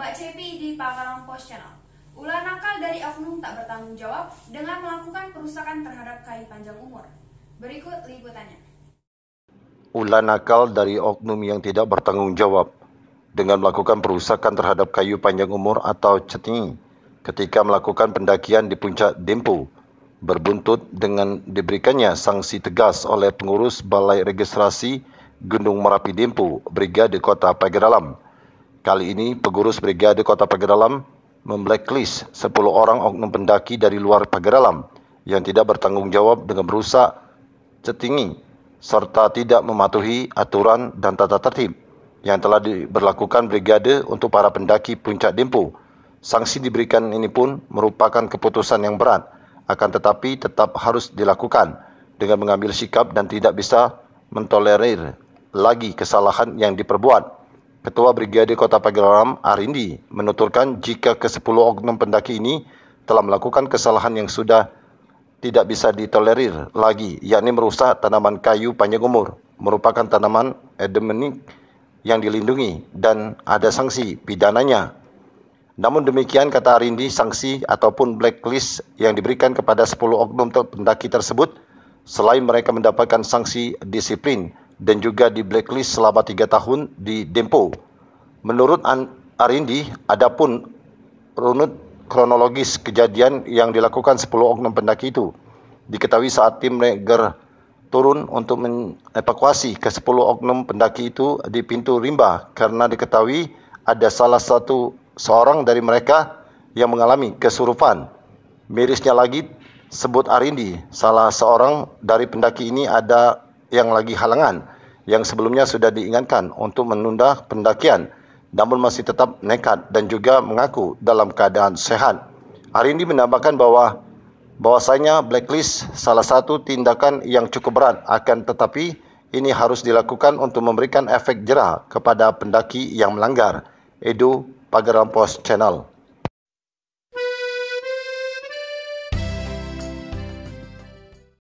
Mbak Cepi di Pakarang Post Channel. Ulah nakal dari oknum tak bertanggung jawab dengan melakukan perusakan terhadap kayu panjang umur. Berikut liputannya. Ulah nakal dari oknum yang tidak bertanggung jawab dengan melakukan perusakan terhadap kayu panjang umur atau cetni ketika melakukan pendakian di puncak Dempo berbuntut dengan diberikannya sanksi tegas oleh pengurus Balai Registrasi Gunung Merapi Dempo, Brigade Kota Pagedalam. Kali ini, pengurus Brigade Kota Pagaralam memblacklist 10 orang oknum pendaki dari luar Pagaralam yang tidak bertanggung jawab dengan merusak, cetingi, serta tidak mematuhi aturan dan tata tertib yang telah diberlakukan Brigade untuk para pendaki Puncak Dempo. Sanksi diberikan ini pun merupakan keputusan yang berat, akan tetapi tetap harus dilakukan dengan mengambil sikap dan tidak bisa mentolerir lagi kesalahan yang diperbuat Ketua Brigade Kota Pagelaram Arindi menuturkan jika ke-10 oknum pendaki ini telah melakukan kesalahan yang sudah tidak bisa ditolerir lagi, yakni merusak tanaman kayu panjang umur, merupakan tanaman edemenik yang dilindungi dan ada sanksi pidananya. Namun demikian kata Arindi, sanksi ataupun blacklist yang diberikan kepada 10 oknum pendaki tersebut selain mereka mendapatkan sanksi disiplin dan juga di blacklist selama tiga tahun di Dempo. Menurut Arindi, adapun runut kronologis kejadian yang dilakukan 10 oknum pendaki itu diketahui saat tim Neger turun untuk mengevakuasi ke 10 oknum pendaki itu di pintu Rimba karena diketahui ada salah satu seorang dari mereka yang mengalami kesurupan. Mirisnya lagi sebut Arindi, salah seorang dari pendaki ini ada yang lagi halangan yang sebelumnya sudah diingatkan untuk menunda pendakian namun masih tetap nekat dan juga mengaku dalam keadaan sehat. Hari ini menambahkan bahwa bahwasanya blacklist salah satu tindakan yang cukup berat akan tetapi ini harus dilakukan untuk memberikan efek jerah kepada pendaki yang melanggar. Edu Pagarampos Channel.